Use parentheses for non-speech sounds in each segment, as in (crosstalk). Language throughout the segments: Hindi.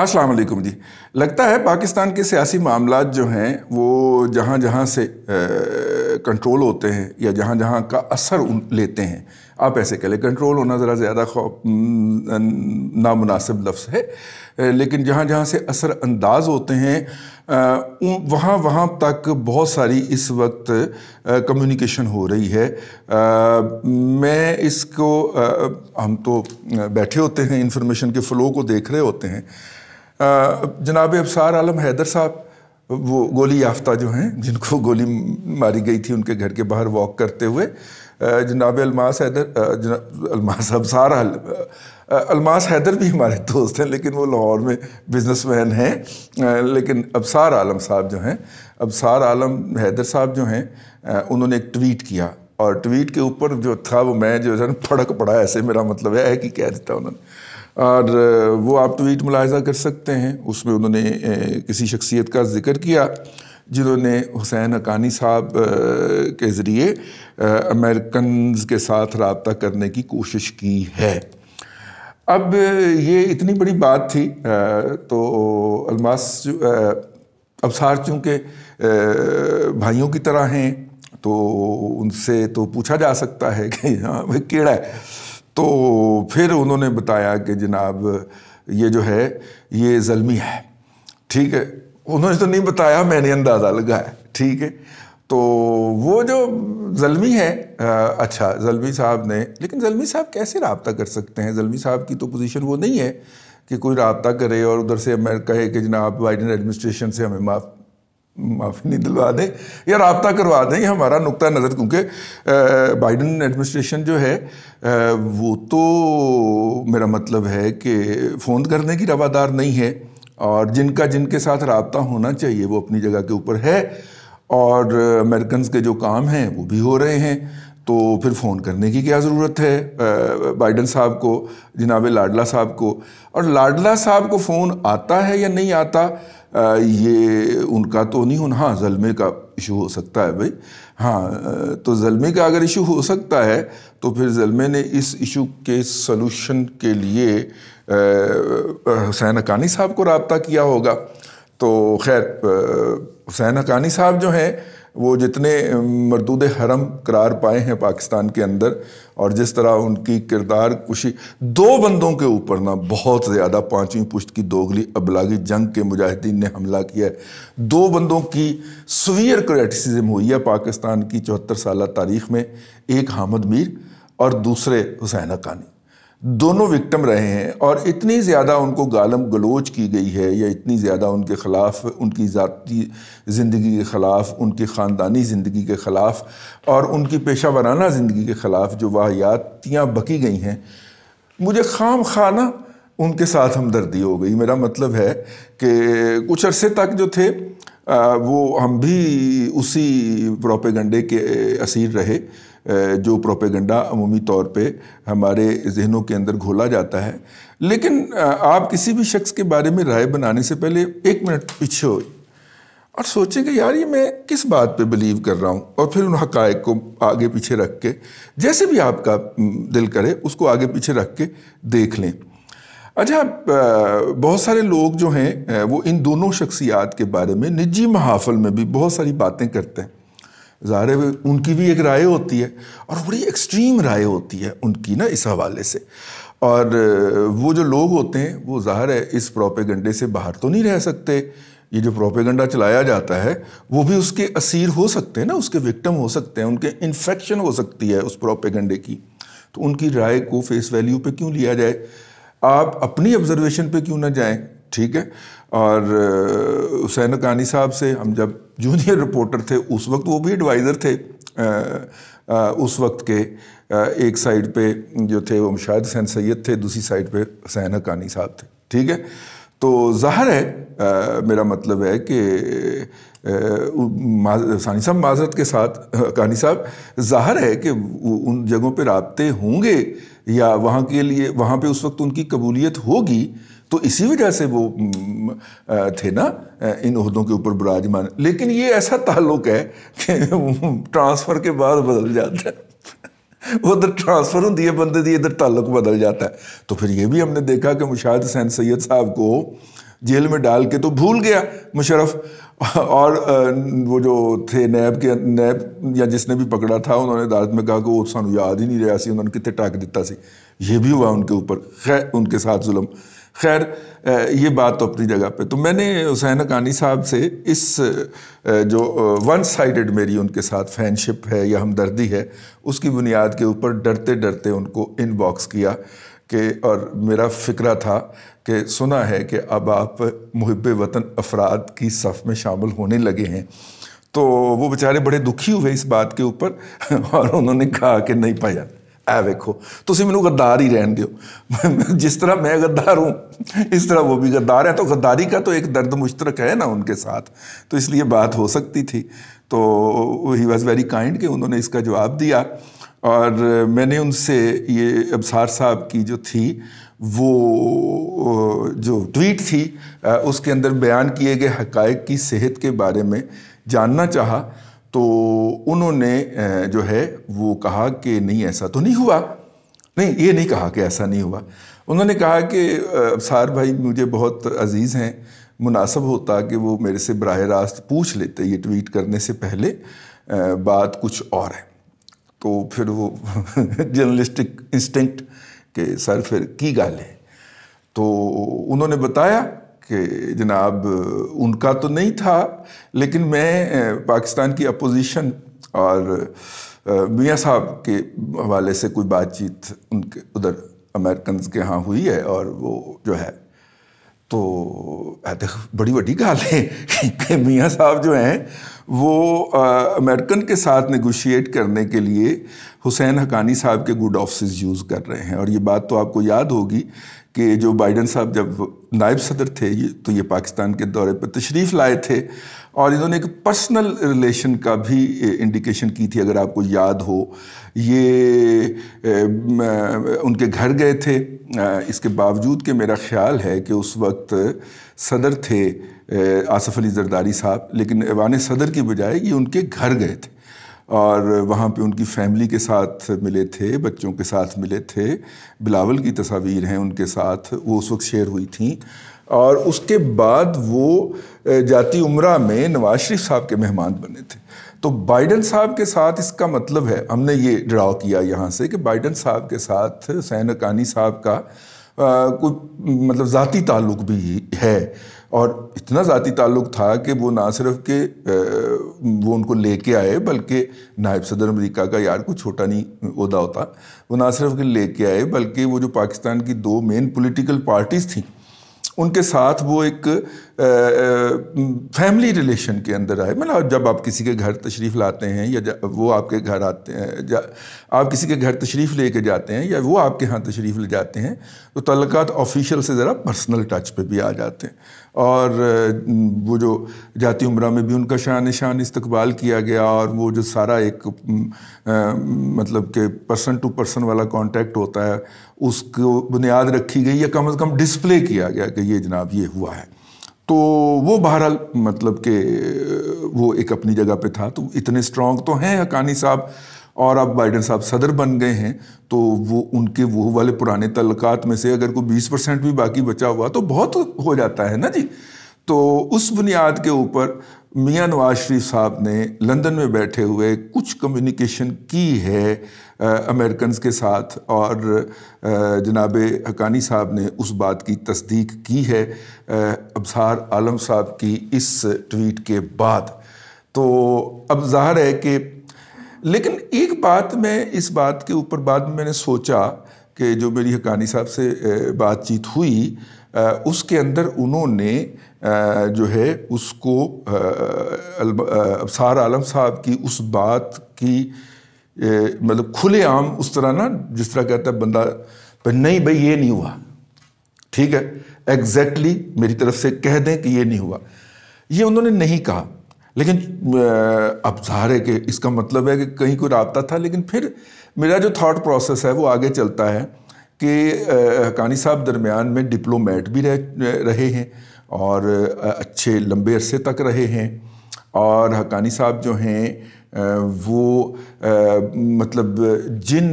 अस्सलाम वालेकुम जी लगता है पाकिस्तान के सियासी मामला जो हैं वो जहाँ जहाँ से आ, कंट्रोल होते हैं या जहाँ जहाँ का असर लेते हैं आप ऐसे कह लें कंट्रोल होना ज़रा ज़्यादा नामनासिब लफ्ज़ है लेकिन जहाँ जहाँ से असर अंदाज होते हैं वहाँ वहाँ तक बहुत सारी इस वक्त कम्युनिकेशन हो रही है आ, मैं इसको आ, हम तो बैठे होते हैं इन्फॉर्मेशन के फ़्लो को देख रहे होते हैं जनाब अबसार आलम हैदर साहब वो गोली याफ्ता जो हैं जिनको गोली मारी गई थी उनके घर के बाहर वॉक करते हुए जनाब अलमास हैदर अलमास अबसार अलमास हैदर भी हमारे दोस्त हैं लेकिन वो लाहौर में बिजनेसमैन हैं लेकिन अबसार आलम साहब जो हैं अबसार आलम हैदर साहब जो हैं उन्होंने एक ट्वीट किया और ट्वीट के ऊपर जो था वो मैं जो है ना फड़क पड़ा ऐसे मेरा मतलब है कि कह देता उन्होंने और वो आप ट्वीट मुलायजा कर सकते हैं उसमें उन्होंने किसी शख्सियत का जिक्र किया जिन्होंने हुसैन अकानी साहब के ज़रिए अमेरिकन के साथ रबता करने की कोशिश की है अब ये इतनी बड़ी बात थी तो अलमास अबसार चूँकि भाइयों की तरह हैं तो उनसे तो पूछा जा सकता है कि हाँ भाई कीड़ा है तो फिर उन्होंने बताया कि जनाब ये जो है ये ज़लमी है ठीक है उन्होंने तो नहीं बताया मैंने अंदाज़ा लगाया ठीक है तो वो जो जलमी है आ, अच्छा जलमी साहब ने लेकिन जलमी साहब कैसे रबता कर सकते हैं जलमी साहब की तो पोजीशन वो नहीं है कि कोई रबता करे और उधर से कहे कि जनाब बाइडन एडमिनिस्ट्रेशन से हमें माफ़ माफ़ी नहीं दिलवा दें या रबता करवा दें ये हमारा नुकता नज़र क्योंकि बाइडन एडमिनिस्ट्रेशन जो है आ, वो तो मेरा मतलब है कि फ़ोन करने की रवादार नहीं है और जिनका जिनके साथ रबता होना चाहिए वो अपनी जगह के ऊपर है और अमेरिकन के जो काम हैं वो भी हो रहे हैं तो फिर फ़ोन करने की क्या ज़रूरत है बाइडन साहब को जनाब लाडला साहब को और लाडला साहब को फ़ोन आता है या नहीं आता ये उनका तो नहीं होना हाँ जलमे का इशू हो सकता है भाई हाँ तो जलमे का अगर इशू हो सकता है तो फिर जलमे ने इस इशू के सलूशन के लिए हुसैन अकानी साहब को रबता किया होगा तो खैर हुसैन अकानी साहब जो हैं वो जितने मरदूद हरम करार पाए हैं पाकिस्तान के अंदर और जिस तरह उनकी किरदार कुशी दो बंदों के ऊपर ना बहुत ज़्यादा पाँचवीं पुश्त की दोगली अबलागी जंग के मुजाहिदीन ने हमला किया है दो बंदों की सवियर क्रिटिसिज्म हुई है पाकिस्तान की चौहत्तर साल तारीख में एक हामद मीर और दूसरे हुसैन कानी दोनों विक्टम रहे हैं और इतनी ज़्यादा उनको गालम गलोच की गई है या इतनी ज़्यादा उनके ख़िलाफ़ उनकी ज़ाती ज़िंदगी के ख़िलाफ़ उनकी ख़ानदानी ज़िंदगी के ख़िलाफ़ और उनकी पेशा वराना ज़िंदगी के ख़िलाफ़ जो वाहियातियाँ बकी गई हैं मुझे खाम खाना उनके साथ हमदर्दी हो गई मेरा मतलब है कि कुछ अरसे तक जो थे वो हम भी उसी प्रोपेगंडे के असीर रहे जो प्रोपेगंडा अमूमी तौर पे हमारे जहनों के अंदर घोला जाता है लेकिन आप किसी भी शख्स के बारे में राय बनाने से पहले एक मिनट पीछे हो और सोचें कि यार ये मैं किस बात पे बिलीव कर रहा हूँ और फिर उन हकायक को आगे पीछे रख के जैसे भी आपका दिल करे उसको आगे पीछे रख के देख लें अच्छा बहुत सारे लोग जो हैं वो इन दोनों शख्सियात के बारे में निजी महाफल में भी बहुत सारी बातें करते हैं ज़ाहिर है उनकी भी एक राय होती है और बड़ी एक्सट्रीम राय होती है उनकी ना इस हवाले से और वो जो लोग होते हैं वो ज़ाहिर है इस प्रोपेगंडे से बाहर तो नहीं रह सकते ये जो प्रोपेगंडा चलाया जाता है वो भी उसके असीर हो सकते हैं ना उसके विक्टम हो सकते हैं उनके इन्फेक्शन हो सकती है उस प्रोपेगंडे की तो उनकी राय को फेस वैल्यू पे क्यों लिया जाए आप अपनी ऑब्जर्वेशन पे क्यों ना जाएं ठीक है और हुसैन कानी साहब से हम जब जूनियर रिपोर्टर थे उस वक्त वो भी एडवाइज़र थे आ, आ, उस वक्त के आ, एक साइड पे जो थे वो मुशाह हुसैन सैद थे दूसरी साइड पे हुसैन कानी साहब थे ठीक है तो ज़ाहर है आ, मेरा मतलब है कि सानी साहब माजरत के साथ कानी साहब ज़ाहर है कि उन जगहों पर रबते होंगे या वहाँ के लिए वहाँ पे उस वक्त उनकी कबूलियत होगी तो इसी वजह से वो थे ना इन उहदों के ऊपर बराजमान लेकिन ये ऐसा ताल्लुक है कि (laughs) ट्रांसफ़र के बाद बदल जाता है (laughs) उधर ट्रांसफ़र हों है बंदे दी इधर ताल्लुक बदल जाता है तो फिर ये भी हमने देखा कि मुशाद हुसैन सैयद साहब को जेल में डाल के तो भूल गया मुशरफ और वो जो थे नैब के नैब या जिसने भी पकड़ा था उन्होंने अदालत में कहा कि वो सू याद ही नहीं रहा सी उन्होंने कितने टाक दिता सी ये भी हुआ उनके ऊपर खैर उनके साथ जुल्म खैर ये बात तो अपनी जगह पे तो मैंने हुसैन कानी साहब से इस जो वन साइडेड मेरी उनके साथ फैनशिप है या हमदर्दी है उसकी बुनियाद के ऊपर डरते डरते उनको इनबॉक्स किया के और मेरा फ़िक्रा था कि सुना है कि अब आप मुहब वतन अफराद की सफ़ में शामिल होने लगे हैं तो वो बेचारे बड़े दुखी हुए इस बात के ऊपर (laughs) और उन्होंने कहा कि नहीं पाया ਐ ਵੇਖੋ ਤੁਸੀਂ मैं गद्दार ही रहन दो (laughs) जिस तरह मैं गद्दार हूँ इस तरह वो भी गद्दार है तो गद्दारी का तो एक दर्द मुश्तरक है ना उनके साथ तो इसलिए बात हो सकती थी तो ही वॉज़ वेरी काइंड कि उन्होंने इसका जवाब दिया और मैंने उनसे ये अबसार साहब की जो थी वो जो ट्वीट थी उसके अंदर बयान किए गए हकायक की सेहत के बारे में जानना चाहा तो उन्होंने जो है वो कहा कि नहीं ऐसा तो नहीं हुआ नहीं ये नहीं कहा कि ऐसा नहीं हुआ उन्होंने कहा कि अबसार भाई मुझे बहुत अजीज़ हैं मुनासब होता कि वो मेरे से बरह रास्त पूछ लेते ये ट्वीट करने से पहले बात कुछ और है तो फिर वो (laughs) जर्नलिस्टिक इंस्टिंक्ट कि सर फिर की गाल है तो उन्होंने बताया कि जनाब उनका तो नहीं था लेकिन मैं पाकिस्तान की अपोजिशन और मियाँ साहब के हवाले से कोई बातचीत उनके उधर अमेरिकन के यहाँ हुई है और वो जो है तो बड़ी बड़ी गाल है कि मियाँ साहब जो हैं वो अमेरिकन के साथ नेगोशिएट करने के लिए हुसैन हकानी साहब के गुड ऑफिस यूज़ कर रहे हैं और ये बात तो आपको याद होगी कि जो बाइडन साहब जब नायब सदर थे ये, तो ये पाकिस्तान के दौरे पर तशरीफ़ लाए थे और इन्होंने एक पर्सनल रिलेशन का भी इंडिकेशन की थी अगर आपको याद हो ये उनके घर गए थे इसके बावजूद कि मेरा ख्याल है कि उस वक्त सदर थे आसफ़ अली जरदारी साहब लेकिन ऐवान सदर के बजाय ये उनके घर गए थे और वहाँ पे उनकी फैमिली के साथ मिले थे बच्चों के साथ मिले थे बिलावल की तस्वीर हैं उनके साथ वो उस वक्त शेयर हुई थी और उसके बाद वो जाती उम्र में नवाज शरीफ साहब के मेहमान बने थे तो बाइडन साहब के साथ इसका मतलब है हमने ये ड्रा किया यहाँ से कि बाइडन साहब के साथ सैन साहब का आ, कोई मतलब ज़ाती ताल्लुक भी है और इतना ज़ाती ताल्लुक़ था कि वो ना सिर्फ के वो उनको लेके आए बल्कि नायब सदर अमेरिका का यार कोई छोटा नहीं उदा होता वो ना सिर्फ के लेके आए बल्कि वो जो पाकिस्तान की दो मेन पॉलिटिकल पार्टीज़ थी उनके साथ वो एक फैमिली रिलेशन के अंदर आए मतलब जब आप किसी के घर तशरीफ़ लाते हैं या वो आपके घर आते हैं आप किसी के घर तशरीफ़ लेके जाते हैं या वो आपके यहाँ तशरीफ़ ले जाते हैं तो तल्लक़ात ऑफिशियल से ज़रा पर्सनल टच पे भी आ जाते हैं और वो जो जाती उम्र में भी उनका शान शान इस्तकबाल किया गया और वो जो सारा एक मतलब के पर्सन टू पर्सन वाला कॉन्टेक्ट होता है उसको बुनियाद रखी गई या कम अज़ कम डिस्प्ले किया गया कि ये जनाब ये हुआ है तो वो बहरहाल मतलब के वो एक अपनी जगह पे था तो इतने स्ट्रांग तो हैं हकानी साहब और अब बाइडन साहब सदर बन गए हैं तो वो उनके वो वाले पुराने तल्लक़ात में से अगर कोई बीस परसेंट भी बाकी बचा हुआ तो बहुत हो जाता है ना जी तो उस बुनियाद के ऊपर मियाँ नवाज शरीफ साहब ने लंदन में बैठे हुए कुछ कम्युनिकेशन की है अमेरिकन के साथ और जनाब हकानी साहब ने उस बात की तस्दीक की है अबसार आलम साहब की इस ट्वीट के बाद तो अब जाहिर है कि लेकिन एक बात मैं इस बात के ऊपर बाद में मैंने सोचा कि जो मेरी हकानी साहब से बातचीत हुई उसके अंदर उन्होंने जो है उसको अबसार आलम साहब की उस बात की मतलब खुलेआम उस तरह ना जिस तरह कहता है बंदा पर नहीं भाई ये नहीं हुआ ठीक है एग्जैक्टली exactly मेरी तरफ से कह दें कि ये नहीं हुआ ये उन्होंने नहीं कहा लेकिन अब जाहिर है कि इसका मतलब है कि कहीं कोई रबता था लेकिन फिर मेरा जो थाट प्रोसेस है वो आगे चलता है कि हकानी साहब दरमियान में डिप्लोमेट भी रह रहे हैं और अच्छे लंबे अरसे तक रहे हैं और हकानी साहब जो हैं वो आ, मतलब जिन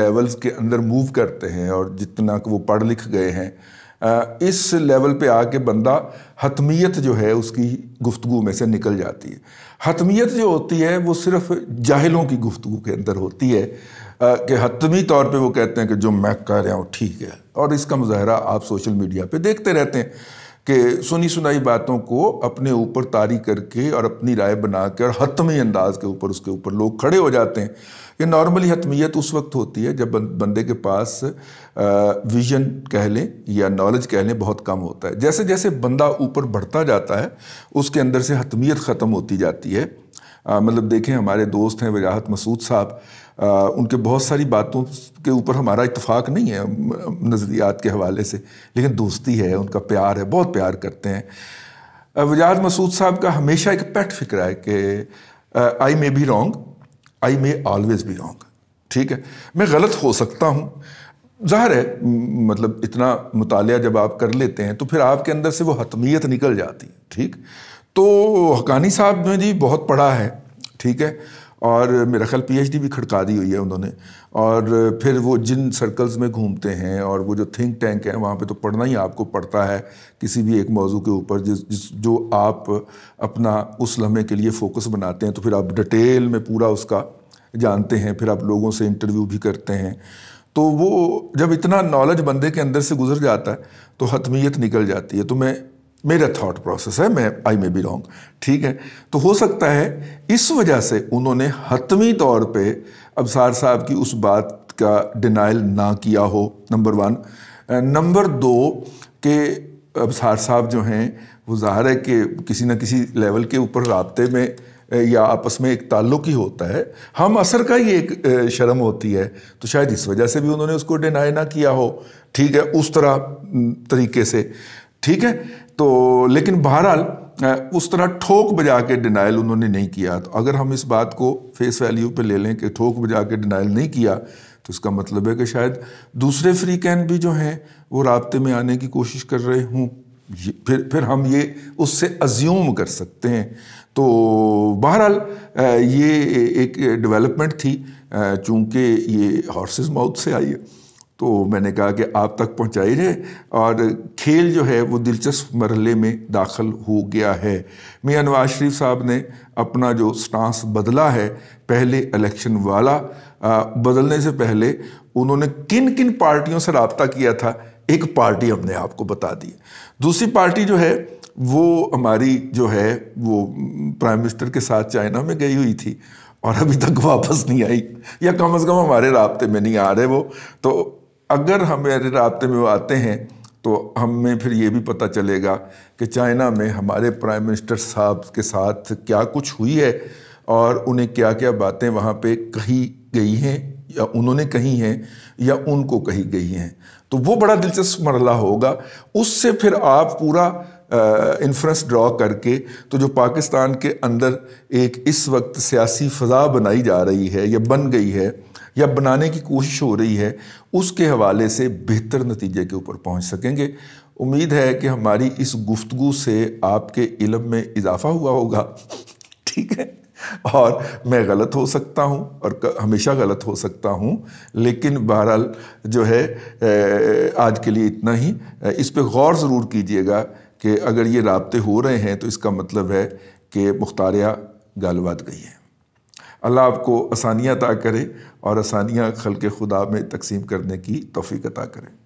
लेवल्स के अंदर मूव करते हैं और जितना वो पढ़ लिख गए हैं इस लेवल पे आके बंदा हतमियत जो है उसकी गुफ्तु में से निकल जाती है हतमियत जो होती है वो सिर्फ जाहिलों की गुफ्तु के अंदर होती है कि हतमी तौर पे वो कहते हैं कि जो मैं कह रहा हूँ ठीक है और इसका मुजाहरा आप सोशल मीडिया पे देखते रहते हैं कि सुनी सुनाई बातों को अपने ऊपर तारी करके और अपनी राय बना के और हतमी अंदाज के ऊपर उसके ऊपर लोग खड़े हो जाते हैं ये नॉर्मली हतमीयत उस वक्त होती है जब बंदे के पास विजन कह लें या नॉलेज कह लें बहुत कम होता है जैसे जैसे बंदा ऊपर बढ़ता जाता है उसके अंदर से हतमीयत ख़त्म होती जाती है मतलब देखें हमारे दोस्त हैं वजाहत मसूद साहब आ, उनके बहुत सारी बातों के ऊपर हमारा इतफाक़ नहीं है नज़रियात के हवाले से लेकिन दोस्ती है उनका प्यार है बहुत प्यार करते हैं वजाज मसूद साहब का हमेशा एक पैट फिक्र है कि I may be wrong I may always be wrong ठीक है मैं गलत हो सकता हूँ ज़ाहिर है मतलब इतना मुताल जब आप कर लेते हैं तो फिर आपके अंदर से वो हतमियत निकल जाती ठीक तो हकानी साहब ने जी बहुत पढ़ा है ठीक है और मेरा ख्याल पीएचडी भी खड़का दी हुई है उन्होंने और फिर वो जिन सर्कल्स में घूमते हैं और वो जो थिंक टैंक है वहाँ पे तो पढ़ना ही आपको पड़ता है किसी भी एक मौजू के ऊपर जिस, जिस जो आप अपना उस लम्हे के लिए फोकस बनाते हैं तो फिर आप डिटेल में पूरा उसका जानते हैं फिर आप लोगों से इंटरव्यू भी करते हैं तो वो जब इतना नॉलेज बंदे के अंदर से गुजर जाता है तो हतमियत निकल जाती है तो मैं मेरा थॉट प्रोसेस है मैं आई मे बी रॉन्ग ठीक है तो हो सकता है इस वजह से उन्होंने हतमी तौर पे अबसार साहब की उस बात का डिनाइल ना किया हो नंबर वन नंबर दो के अबसार साहब जो हैं वो ज़ाहिर है कि किसी ना किसी लेवल के ऊपर रबते में uh, या आपस में एक ताल्लुक ही होता है हम असर का ही एक uh, शर्म होती है तो शायद इस वजह से भी उन्होंने उसको डिनाई ना किया हो ठीक है उस तरह तरीके से ठीक है तो लेकिन बहरहाल उस तरह ठोक बजा के डिनाइल उन्होंने नहीं किया तो अगर हम इस बात को फेस वैल्यू पे ले लें कि ठोक बजा के डिनाइल नहीं किया तो इसका मतलब है कि शायद दूसरे फ्री कैन भी जो हैं वो रबते में आने की कोशिश कर रहे हों फिर फिर हम ये उससे अज्यूम कर सकते हैं तो बहरहाल ये एक डेवलपमेंट थी चूँकि ये हॉर्सेस माउथ से आई है तो मैंने कहा कि आप तक पहुँचाई जाए और खेल जो है वो दिलचस्प मरहले में दाखिल हो गया है मियाँ नवाज शरीफ साहब ने अपना जो स्टांस बदला है पहले इलेक्शन वाला आ, बदलने से पहले उन्होंने किन किन पार्टियों से रबता किया था एक पार्टी हमने आपको बता दी दूसरी पार्टी जो है वो हमारी जो है वो प्राइम मिनिस्टर के साथ चाइना में गई हुई थी और अभी तक वापस नहीं आई या कम अज़ कम हमारे रबते में नहीं आ रहे वो तो अगर हमारे रबते में वो आते हैं तो हमें फिर ये भी पता चलेगा कि चाइना में हमारे प्राइम मिनिस्टर साहब के साथ क्या कुछ हुई है और उन्हें क्या क्या बातें वहाँ पे कही गई हैं या उन्होंने कही हैं या उनको कही गई हैं तो वो बड़ा दिलचस्प मरला होगा उससे फिर आप पूरा इन्फ्रेंस ड्रॉ करके तो जो पाकिस्तान के अंदर एक इस वक्त सियासी फ़जा बनाई जा रही है या बन गई है या बनाने की कोशिश हो रही है उसके हवाले से बेहतर नतीजे के ऊपर पहुंच सकेंगे उम्मीद है कि हमारी इस गुफ्तगु से आपके इलम में इजाफा हुआ होगा ठीक है और मैं गलत हो सकता हूँ और हमेशा गलत हो सकता हूँ लेकिन बहरहाल जो है आज के लिए इतना ही इस पर गौर ज़रूर कीजिएगा कि अगर ये रबते हो रहे हैं तो इसका मतलब है कि मुख्तारिया गालबात गई है अल्लाह आपको आसानियाँ अता करे और आसानियाँ खल के खुदा में तकसीम करने की तोफ़ी अता करें